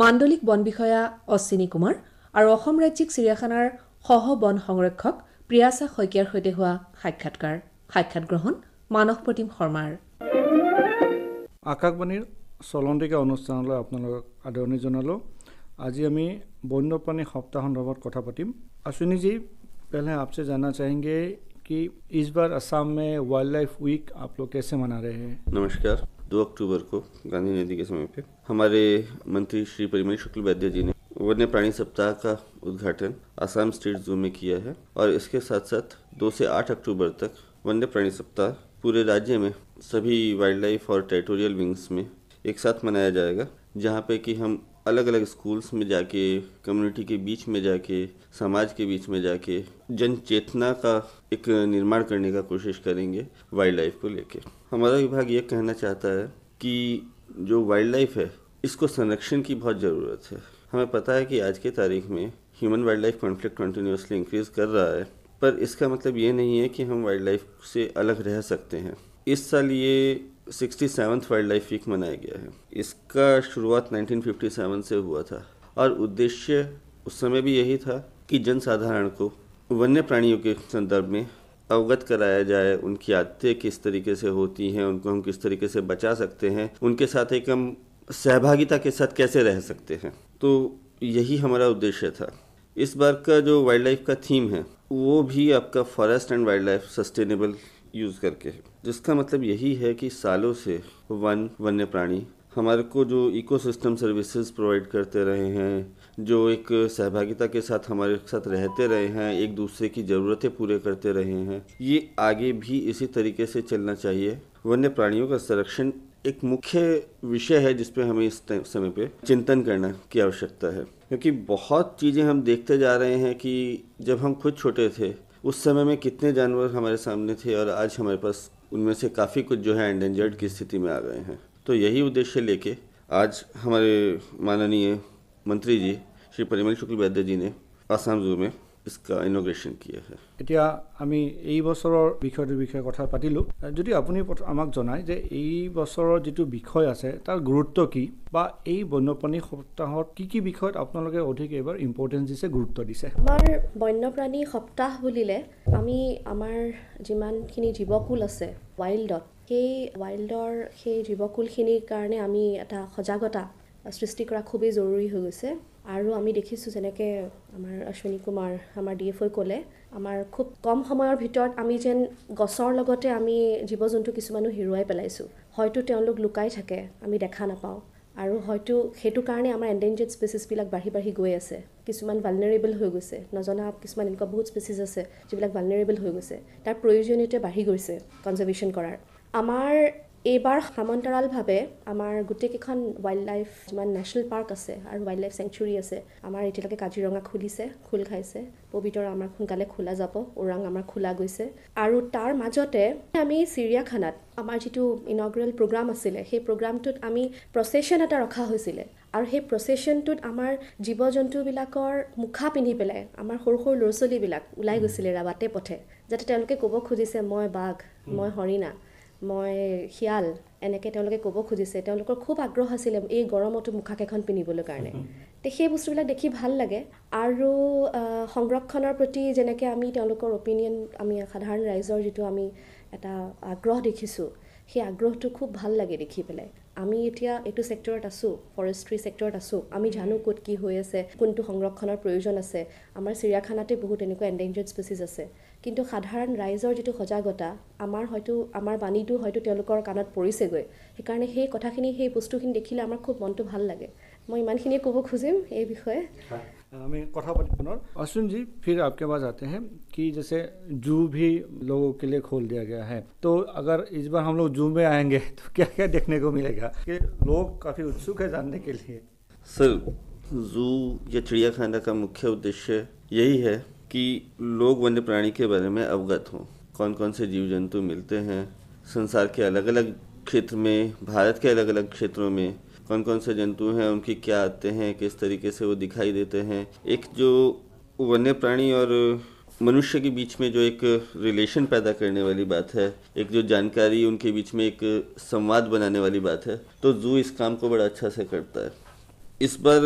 মাণ্ডলিক বন বিষয়া অশ্বিনী কুমাৰ আৰু অসম ৰাজ্যিক চিৰিয়াখানাৰ সহ বন সংৰক্ষক প্ৰিয়াচা শইকীয়াৰ সৈতে হোৱা সাক্ষাৎকাৰ সাক্ষাৎ গ্ৰহণ মানস প্ৰতিম শৰ্মাৰ আকাশবাণীৰ চলন্তিকা অনুষ্ঠানলৈ আপোনালোকক আদৰণি জনালোঁ আজি আমি বন্যপ্ৰাণী সপ্তাহ সন্দৰ্ভত কথা পাতিম অশ্বিনীজী পেলাই আপচে জানা চাহিংগে কি ইছবাৰ আছাম মে ৱাইল্ড লাইফ উইক আপলোক কেছে মানা ৰেহে নমস্কাৰ दो अक्टूबर को गांधी जयंती के समय पे हमारे मंत्री श्री परिमल शुक्ल वैद्य जी ने वन्य प्राणी सप्ताह का उद्घाटन आसाम स्टेट जू में किया है और इसके साथ साथ दो से आठ अक्टूबर तक वन्य प्राणी सप्ताह पूरे राज्य में सभी वाइल्ड लाइफ और टेरिटोरियल विंग्स में एक साथ मनाया जाएगा जहाँ पे कि हम अलग अलग स्कूल्स में जाके कम्युनिटी के बीच में जाके समाज के बीच में जाके जन चेतना का एक निर्माण करने का कोशिश करेंगे वाइल्ड लाइफ को लेके हमारा विभाग ये कहना चाहता है कि जो वाइल्ड लाइफ है इसको संरक्षण की बहुत ज़रूरत है हमें पता है कि आज के तारीख में human wildlife conflict continuously increase कर रहा है पर इसका मतलब ये नहीं है कि हम वाइल्ड लाइफ से अलग रह सकते हैं इस साल ये sixty seventh wildlife week मनाया गया है इसका शुरुआत 1957 से हुआ था और उद्देश्य उस समय भी यही था कि जनसाधारण को वन्य प्राणियों के संदर्भ में अवगत कराया जाए उनकी आदतें किस तरीके से होती हैं उनको हम किस तरीके से बचा सकते हैं उनके साथ एक हम सहभागिता के साथ कैसे रह सकते हैं तो यही हमारा उद्देश्य था इस बार का जो वाइल्ड लाइफ का थीम है वो भी आपका forest and wildlife sustainable use करके है जिसका मतलब यही है कि सालों से वन वन्य प्राणी हमारे को जो इकोसिस्टम सर्विसेज प्रोवाइड करते रहे हैं जो एक सहभागिता के साथ हमारे साथ रहते रहे हैं एक दूसरे की ज़रूरतें पूरे करते रहे हैं ये आगे भी इसी तरीके से चलना चाहिए वन्य प्राणियों का संरक्षण एक मुख्य विषय है जिस पे हमें इस समय पे चिंतन करना की आवश्यकता है क्योंकि बहुत चीज़ें हम देखते जा रहे हैं कि जब हम खुद छोटे थे उस समय में कितने जानवर हमारे सामने थे और आज हमारे पास उनमें से काफ़ी कुछ जो है एंडेंजर्ड की स्थिति में आ गए हैं तो यही उद्देश्य लेके आज हमारे माननीय मंत्री जी श्री परिमल शुक्ल वैद्य जी ने आसाम जू में ইস্কা ইনগ্ৰেশ্যন কি আছে এতিয়া আমি এই বছৰৰ বিষয়টোৰ বিষয়ে কথা পাতিলোঁ যদি আপুনি আমাক জনায় যে এই বছৰৰ যিটো বিষয় আছে তাৰ গুৰুত্ব কি বা এই বন্যপ্ৰাণী সপ্তাহত কি কি বিষয়ত আপোনালোকে অধিক এইবাৰ ইম্পৰ্টেঞ্চ দিছে গুৰুত্ব দিছে আমাৰ বন্যপ্ৰাণী সপ্তাহ বুলিলে আমি আমাৰ যিমানখিনি জীৱকুল আছে ৱাইল্ডত সেই ৱাইল্ডৰ সেই জীৱকুলখিনিৰ কাৰণে আমি এটা সজাগতা সৃষ্টি কৰা খুবেই জৰুৰী হৈ গৈছে আৰু আমি দেখিছোঁ যেনেকৈ আমাৰ অশ্বিনী কুমাৰ আমাৰ ডি এফ অ'ই ক'লে আমাৰ খুব কম সময়ৰ ভিতৰত আমি যেন গছৰ লগতে আমি জীৱ জন্তু কিছুমানো হেৰুৱাই পেলাইছোঁ হয়তো তেওঁলোক লুকাই থাকে আমি দেখা নাপাওঁ আৰু হয়তো সেইটো কাৰণে আমাৰ এণ্ডেঞ্জাৰ স্পেচিছবিলাক বাঢ়ি বাঢ়ি গৈ আছে কিছুমান ভালনেৰেবল হৈ গৈছে নজনা কিছুমান এনেকুৱা বহুত স্পেচিছ আছে যিবিলাক ভালনেৰেবল হৈ গৈছে তাৰ প্ৰয়োজনীয়তা বাঢ়ি গৈছে কনজাৰ্ভেশ্যন কৰাৰ আমাৰ এইবাৰ সামান্তৰালভাৱে আমাৰ গোটেইকেইখন ৱাইল্ড লাইফ যিমান নেশ্যনেল পাৰ্ক আছে আৰু ৱাইল্ড লাইফ চেংচুৰী আছে আমাৰ এতিয়ালৈকে কাজিৰঙা খুলিছে খোল খাইছে পবিতৰ আমাৰ সোনকালে খোলা যাব ওৰাং আমাৰ খোলা গৈছে আৰু তাৰ মাজতে আমি চিৰিয়াখানাত আমাৰ যিটো ইনগ্ৰেল প্ৰগ্ৰাম আছিলে সেই প্ৰগ্ৰামটোত আমি প্ৰচেশ্যন এটা ৰখা হৈছিলে আৰু সেই প্ৰচেশ্যনটোত আমাৰ জীৱ জন্তুবিলাকৰ মুখা পিন্ধি পেলাই আমাৰ সৰু সৰু ল'ৰা ছোৱালীবিলাক ওলাই গৈছিলে বাটে পথে যাতে তেওঁলোকে ক'ব খুজিছে মই বাঘ মই হৰিণা মই শিয়াল এনেকৈ তেওঁলোকে ক'ব খুজিছে তেওঁলোকৰ খুব আগ্ৰহ আছিলে এই গৰমতো মুখাকেইখন পিন্ধিবলৈ কাৰণে তে সেই বস্তুবিলাক দেখি ভাল লাগে আৰু সংৰক্ষণৰ প্ৰতি যেনেকৈ আমি তেওঁলোকৰ অপিনিয়ন আমি সাধাৰণ ৰাইজৰ যিটো আমি এটা আগ্ৰহ দেখিছোঁ সেই আগ্ৰহটো খুব ভাল লাগে দেখি পেলাই আমি এতিয়া এইটো ছেক্টৰত আছোঁ ফৰেষ্ট্ৰি ছেক্টৰত আছোঁ আমি জানো ক'ত কি হৈ আছে কোনটো সংৰক্ষণৰ প্ৰয়োজন আছে আমাৰ চিৰিয়াখানাতে বহুত এনেকুৱা এণ্ডেঞ্জাৰ স্পেচিছ আছে কিন্তু সাধাৰণ ৰাইজৰ যিটো সজাগতা আমাৰ হয়তো আমাৰ বাণীটো হয়তো তেওঁলোকৰ কাণত পৰিছেগৈ সেইকাৰণে সেই কথাখিনি সেই বস্তুখিনি দেখিলে আমাৰ খুব মনটো ভাল লাগে মই ইমানখিনিয়ে ক'ব খুজিম এই বিষয়ে আমি কথা পাতি পুনৰ অশ্বিনজি ফিৰ আপকে পাছ আতে হে কি যে জু ভি লোক কে খোল দিয়া গা হে তো আগৰ ইছ বাৰ হামলোক জু মে আয়েংগে তো কিয়া কিয়া দেখনে কো মিলেগা কি লোক কাফি উৎসুক হে জাননে কে লিয়ে সৰ জু যে চিড়িয়াখানা কা মুখ্য উদ্দেশ্য ইহি হে कि लोग वन्य प्राणी के बारे में अवगत हों कौन कौन से जीव जंतु मिलते हैं संसार के अलग अलग क्षेत्र में भारत के अलग अलग क्षेत्रों में कौन कौन से जंतु हैं उनकी क्या आते हैं किस तरीके से वो दिखाई देते हैं एक जो वन्य प्राणी और मनुष्य के बीच में जो एक रिलेशन पैदा करने वाली बात है एक जो जानकारी उनके बीच में एक संवाद बनाने वाली बात है तो जू इस काम को बड़ा अच्छा से करता है इस बार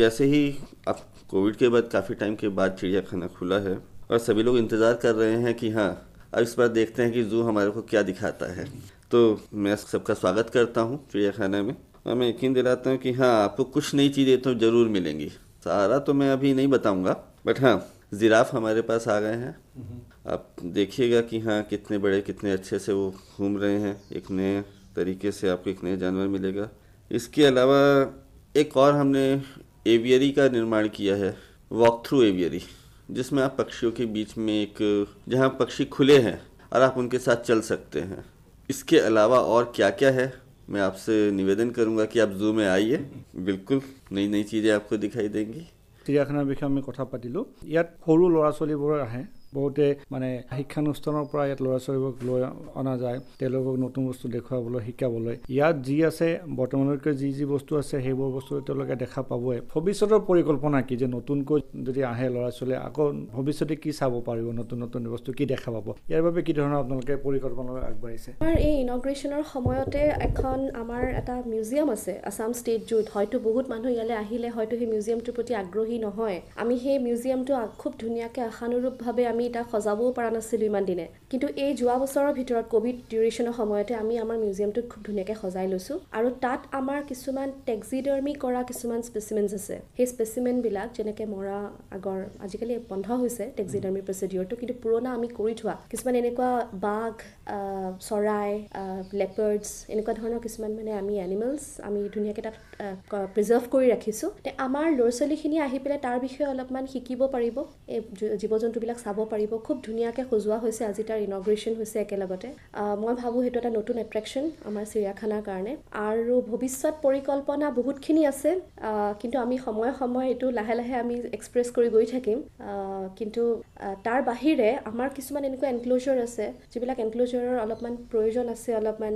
जैसे ही आप कोविड के बाद काफ़ी टाइम के बाद चिड़ियाखाना खुला है और सभी लोग इंतज़ार कर रहे हैं कि हाँ अब इस बार देखते हैं कि जू हमारे को क्या दिखाता है तो मैं सबका स्वागत करता हूँ चिड़ियाखाना में और मैं यकीन दिलाता हूँ कि हाँ आपको कुछ नई चीज़ें तो ज़रूर मिलेंगी सारा तो मैं अभी नहीं बताऊँगा बट हाँ ज़िराफ हमारे पास आ गए हैं आप देखिएगा कि हाँ कितने बड़े कितने अच्छे से वो घूम रहे हैं एक नए तरीके से आपको एक नया जानवर मिलेगा इसके अलावा एक और हमने एवियरी का निर्माण किया है वॉक थ्रू एवियरी जिसमें आप पक्षियों के बीच में एक जहाँ पक्षी खुले हैं और आप उनके साथ चल सकते हैं इसके अलावा और क्या क्या है मैं आपसे निवेदन करूंगा कि आप जू में आइए बिल्कुल नई नई चीज़ें आपको दिखाई देंगी চিৰিয়াখানাৰ বিষয়ে আমি কথা পাতিলোঁ ইয়াত সৰু ল'ৰা ছোৱালীবোৰ আহে বহুতে মানে শিক্ষানুষ্ঠানৰ পৰা ইয়াত ল'ৰা ছোৱালীবোৰক লৈ অনা যায় তেওঁলোকক নতুন বস্তু দেখুৱাবলৈ শিকাবলৈ ইয়াত যি আছে বৰ্তমানলৈকে যি যি বস্তু আছে সেইবোৰ বস্তু তেওঁলোকে দেখা পাবই ভৱিষ্যতৰ পৰিকল্পনা কি যে নতুনকৈ যদি আহে ল'ৰা ছোৱালীয়ে আকৌ ভৱিষ্যতে কি চাব পাৰিব নতুন নতুন বস্তু কি দেখা পাব ইয়াৰ বাবে কি ধৰণৰ আপোনালোকে পৰিকল্পনা আগবাঢ়িছে আমাৰ এই ইনগ্ৰেশ্যনৰ সময়তে এখন আমাৰ এটা মিউজিয়াম আছে আছাম ষ্টেট জুত হয়তো বহুত মানুহ ইয়ালৈ আহিলে হয়তো সেই মিউজিয়ামটোৰ প্ৰতি আগ্ৰহী নহয় আমি সেই মিউজিয়ামটো খুব ধুনীয়াকৈ আশানুৰূপভাৱে আমি আমি তাক সজাবও পৰা নাছিলোঁ ইমান দিনে কিন্তু এই যোৱা বছৰৰ ভিতৰত ক'ভিড ডিউৰেশ্যনৰ সময়তে আমি আমাৰ মিউজিয়ামটোত খুব ধুনীয়াকৈ সজাই লৈছোঁ আৰু তাত আমাৰ কিছুমান টেক্সিডাৰ্মি কৰা কিছুমান স্পেচিমেণ্টছ আছে সেই স্পেচিমেণ্টবিলাক যেনেকৈ মৰা আগৰ আজিকালি বন্ধ হৈছে টেক্সিডাৰ্মি প্ৰচিডিঅ'ৰটো কিন্তু পুৰণা আমি কৰি থোৱা কিছুমান এনেকুৱা বাঘ চৰাই লেপাৰ্ডছ এনেকুৱা ধৰণৰ কিছুমান মানে আমি এনিমেলছ আমি ধুনীয়াকৈ তাত প্ৰিজাৰ্ভ কৰি ৰাখিছোঁ আমাৰ ল'ৰা ছোৱালীখিনি আহি পেলাই তাৰ বিষয়ে অলপমান শিকিব পাৰিব এই জীৱ জন্তুবিলাক চাব পাৰিব খুব ধুনীয়াকৈ সজোৱা হৈছে আজি তাৰ ইনগ্ৰেশ্যন হৈছে একেলগতে মই ভাবোঁ সেইটো এটা নতুন এট্ৰেকশ্যন আমাৰ চিৰিয়াখানাৰ কাৰণে আৰু ভৱিষ্যত পৰিকল্পনা বহুতখিনি আছে কিন্তু আমি সময়ে সময়ে এইটো লাহে লাহে আমি এক্সপ্ৰেছ কৰি গৈ থাকিম কিন্তু তাৰ বাহিৰে আমাৰ কিছুমান এনেকুৱা এনক্ল'জাৰ আছে যিবিলাক এনক্ল'জাৰৰ অলপমান প্ৰয়োজন আছে অলপমান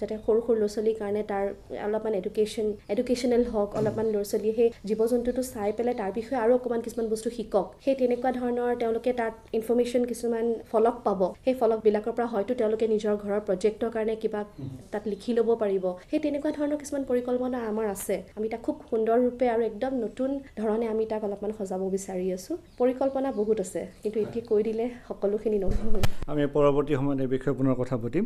যাতে সৰু সৰু ল'ৰা ছোৱালীৰ কাৰণে তাৰ অলপমান এডুকেশ্যন এডুকেশ্যনেল হওক অলপমান ল'ৰা ছোৱালীয়ে সেই জীৱ জন্তুটো চাই পেলাই তাৰ বিষয়ে আৰু অকণমান কিছুমান বস্তু শিকক সেই তেনেকুৱা ধৰণৰ তেওঁলোকে তাত ইনফৰ্মেশ্যন কিছুমান ফলক পাব সেই ফলকবিলাকৰ পৰা হয়তো তেওঁলোকে নিজৰ ঘৰৰ প্ৰজেক্টৰ কাৰণে কিবা তাত লিখি ল'ব পাৰিব সেই তেনেকুৱা ধৰণৰ কিছুমান পৰিকল্পনা আমাৰ আছে আমি তাক খুব সুন্দৰৰূপে আৰু একদম নতুন ধৰণে আমি তাক অলপমান সজাব বিচাৰি আছোঁ পৰিকল্পনা বহুত আছে কিন্তু এতিয়া কৈ দিলে সকলোখিনি নহ'ব আমি পৰৱৰ্তী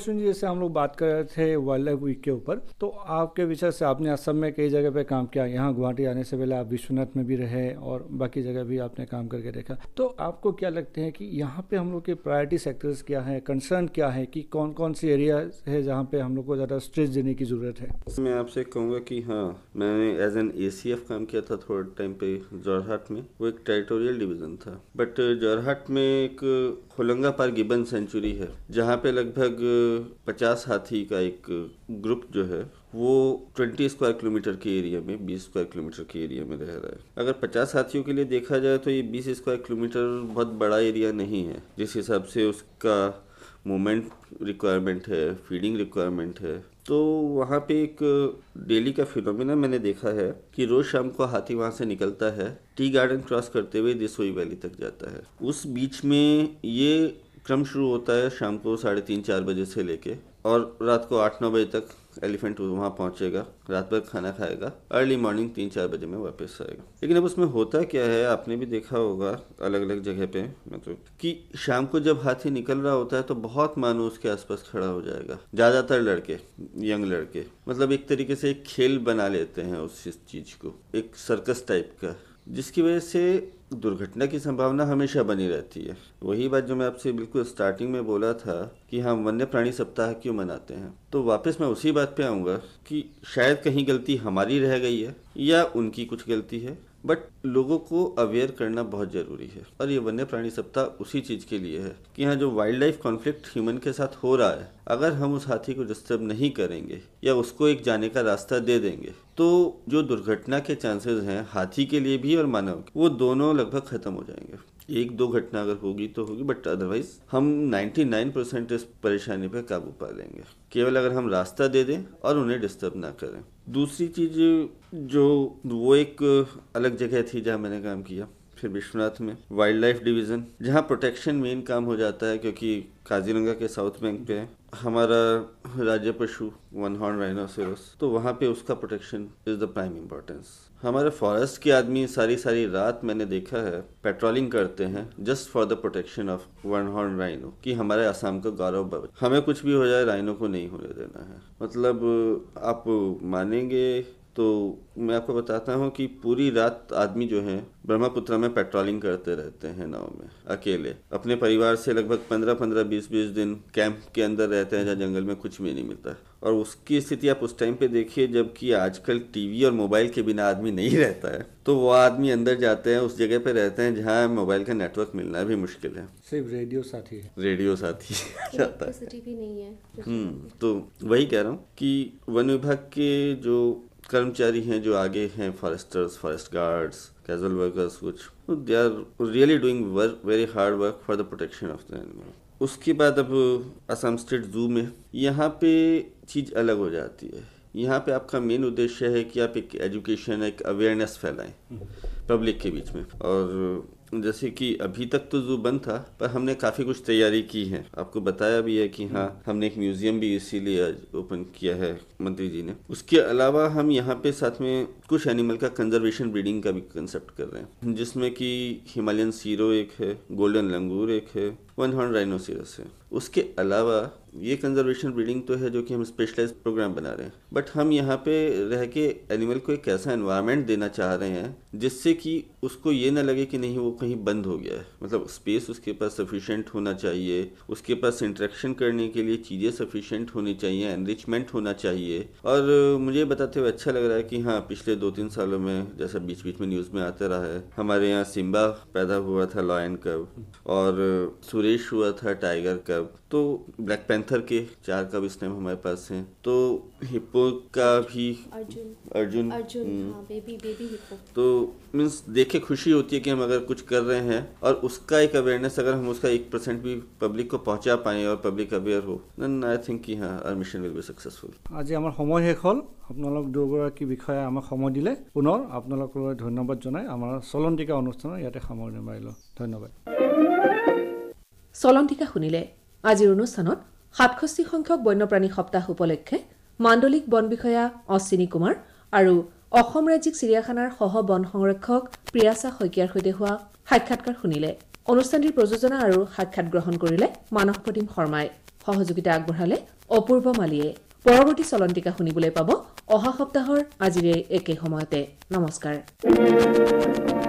अश्विन जी जैसे हम लोग बात कर रहे थे वाइल्ड लाइफ वीक के ऊपर तो आपके विचार से आपने असम में कई जगह पे काम किया यहाँ गुवाहाटी आने से पहले आप विश्वनाथ में भी रहे और बाकी जगह भी आपने काम करके देखा तो आपको क्या लगते हैं कि यहाँ पे हम लोग के प्रायोरिटी सेक्टर्स क्या है कंसर्न क्या है कि कौन कौन सी एरिया है जहाँ पे हम लोग को ज़्यादा स्ट्रेस देने की ज़रूरत है मैं आपसे कहूँगा की हाँ मैंने एज एन ए काम किया था थोड़े टाइम पे जोरहाट में वो एक टेरिटोरियल डिविजन था बट जोरहाट में एक होलंगा पार गिबन सेंचुरी है जहाँ पे लगभग 50 हाथी का एक ग्रुप जो है वो 20 स्क्वायर किलोमीटर के एरिया में 20 स्क्वायर किलोमीटर के एरिया में रह रहा है अगर 50 हाथियों के लिए देखा जाए तो ये 20 स्क्वायर किलोमीटर बहुत बड़ा एरिया नहीं है जिस हिसाब से उसका मोमेंट रिक्वायरमेंट है फीडिंग रिक्वायरमेंट है तो वहाँ पे एक डेली का फिनोमिना मैंने देखा है कि रोज़ शाम को हाथी वहाँ से निकलता है टी गार्डन क्रॉस करते हुए दिसोई वैली तक जाता है उस बीच में ये क्रम शुरू होता है शाम को साढ़े तीन चार बजे से लेके और रात को आठ नौ बजे तक एलिफेंट वहाँ पहुँचेगा रात भर खाना खाएगा अर्ली मॉर्निंग तीन चार बजे में वापस आएगा लेकिन अब उसमें होता क्या है आपने भी देखा होगा अलग अलग जगह पे मतलब कि शाम को जब हाथी निकल रहा होता है तो बहुत मानो उसके आसपास खड़ा हो जाएगा ज़्यादातर लड़के यंग लड़के मतलब एक तरीके से एक खेल बना लेते हैं उस चीज़ को एक सर्कस टाइप का जिसकी वजह से दुर्घटना की संभावना हमेशा बनी रहती है वही बात जो मैं आपसे बिल्कुल स्टार्टिंग में बोला था कि हम वन्य प्राणी सप्ताह क्यों मनाते हैं तो वापस मैं उसी बात पे आऊँगा कि शायद कहीं गलती हमारी रह गई है या उनकी कुछ गलती है बट लोगों को अवेयर करना बहुत ज़रूरी है और ये वन्य प्राणी सप्ताह उसी चीज़ के लिए है कि यहाँ जो वाइल्ड लाइफ कॉन्फ्लिक्ट ह्यूमन के साथ हो रहा है अगर हम उस हाथी को डिस्टर्ब नहीं करेंगे या उसको एक जाने का रास्ता दे देंगे तो जो दुर्घटना के चांसेस हैं हाथी के लिए भी और मानव के वो दोनों लगभग ख़त्म हो जाएंगे एक दो घटना अगर होगी तो होगी बट अदरवाइज हम 99 परसेंट इस परेशानी पर काबू पा लेंगे केवल अगर हम रास्ता दे दें और उन्हें डिस्टर्ब ना करें दूसरी चीज़ जो वो एक अलग जगह थी जहाँ मैंने काम किया फिर विश्वनाथ में वाइल्ड लाइफ डिवीज़न जहाँ प्रोटेक्शन मेन काम हो जाता है क्योंकि काजीरंगा के साउथ बैंक पे हमारा राज्य पशु वन हॉर्न राइनोसेरोस तो वहाँ पे उसका protection is the prime importance हमारे फॉरेस्ट के आदमी सारी सारी रात मैंने देखा है पेट्रोलिंग करते हैं just for the protection of one horn rhino कि हमारे आसाम का गौरव हमें कुछ भी हो जाए राइनो को नहीं होने देना है मतलब आप मानेंगे तो मैं आपको बताता हूँ कि पूरी रात आदमी जो है ब्रह्मपुत्र में पेट्रोलिंग करते रहते हैं नाव में अकेले अपने परिवार से लगभग पंद्रह पंद्रह बीस बीस दिन कैंप के अंदर रहते हैं जहाँ जंगल में कुछ भी नहीं मिलता और उसकी स्थिति आप उस टाइम पे देखिए जबकि आजकल टीवी और मोबाइल के बिना आदमी नहीं रहता है तो वो आदमी अंदर जाते हैं उस जगह पे रहते हैं जहाँ मोबाइल का नेटवर्क मिलना भी मुश्किल है सिर्फ रेडियो साथी है रेडियो साथी जाता है भी नहीं है हम्म, तो वही कह रहा हूँ कि वन विभाग के जो कर्मचारी हैं जो आगे हैं foresters forest guards casual workers कुछ they are really doing work very hard work for the protection of the animal उसके बाद अब असम स्टेट जू में यहाँ पे चीज़ अलग हो जाती है यहाँ पे आपका मेन उद्देश्य है कि आप एक एजुकेशन एक अवेयरनेस फैलाएं पब्लिक हम्म। के बीच में और जैसे कि अभी तक तो जू बंद था पर हमने काफ़ी कुछ तैयारी की है आपको बताया भी है कि हाँ हमने एक म्यूज़ियम भी इसीलिए आज ओपन किया है मंत्री जी ने उसके अलावा हम यहाँ पे साथ में कुछ एनिमल का कंजर्वेशन ब्रीडिंग का भी कंसेप्ट कर रहे हैं जिसमें कि हिमालयन सीरो एक है गोल्डन लंगूर एक है वन हॉर्न राइनोसिरस है उसके अलावा ये कंजर्वेशन ब्रीडिंग तो है जो कि हम स्पेशलाइज प्रोग्राम बना रहे हैं बट हम यहाँ पे रह के एनिमल को एक ऐसा एनवायरमेंट देना चाह रहे हैं जिससे कि उसको ये ना लगे कि नहीं वो कहीं बंद हो गया है मतलब स्पेस उसके पास सफिशेंट होना चाहिए उसके पास इंट्रैक्शन करने के लिए चीज़ें सफिशेंट होनी चाहिए एनरिचमेंट होना चाहिए और मुझे बताते हुए अच्छा लग रहा है कि हाँ पिछले दो तीन सालों में जैसा बीच बीच में न्यूज़ में आता रहा है हमारे यहाँ सिम्बा पैदा हुआ था लॉयन कब और सुरेश हुआ था टाइगर कब तो ब्लैक पेन पैंथर के चार कब इस टाइम हमारे पास हैं तो हिप्पो का भी Arjun Arjun, baby baby hippo तो मीन्स देखे खुशी होती है कि हम अगर कुछ कर रहे हैं और उसका एक अवेयरनेस अगर हम उसका एक परसेंट भी पब्लिक को पहुंचा पाए और पब्लिक अवेयर हो देन आई थिंक कि हाँ our mission will be successful आज আমাৰ সময় শেষ হ'ল আপোনালোক দুয়োগৰাকী বিষয়ে আমাক সময় দিলে পুনৰ আপোনালোকলৈ ধন্যবাদ জনাই আমাৰ চলন্তিকা অনুষ্ঠানৰ ইয়াতে সামৰণি মাৰিলোঁ ধন্যবাদ চলন্তিকা শুনিলে আজিৰ অনুষ্ঠানত সাতষষ্ঠি সংখ্যক বন্যপ্ৰাণী সপ্তাহ উপলক্ষে মাণ্ডলিক বন বিষয়া অশ্বিনী কুমাৰ আৰু অসম ৰাজ্যিক চিৰিয়াখানাৰ সহ বন সংৰক্ষক প্ৰিয়াচা শইকীয়াৰ সৈতে হোৱা সাক্ষাৎকাৰ শুনিলে অনুষ্ঠানটিৰ প্ৰযোজনা আৰু সাক্ষাৎ গ্ৰহণ কৰিলে মানস প্ৰতিম শৰ্মাই সহযোগিতা আগবঢ়ালে অপূৰ্ব মালীয়ে পৰৱৰ্তী চলন্তিকা শুনিবলৈ পাব অহা সপ্তাহৰ আজিৰে একে সময়তে নমস্কাৰ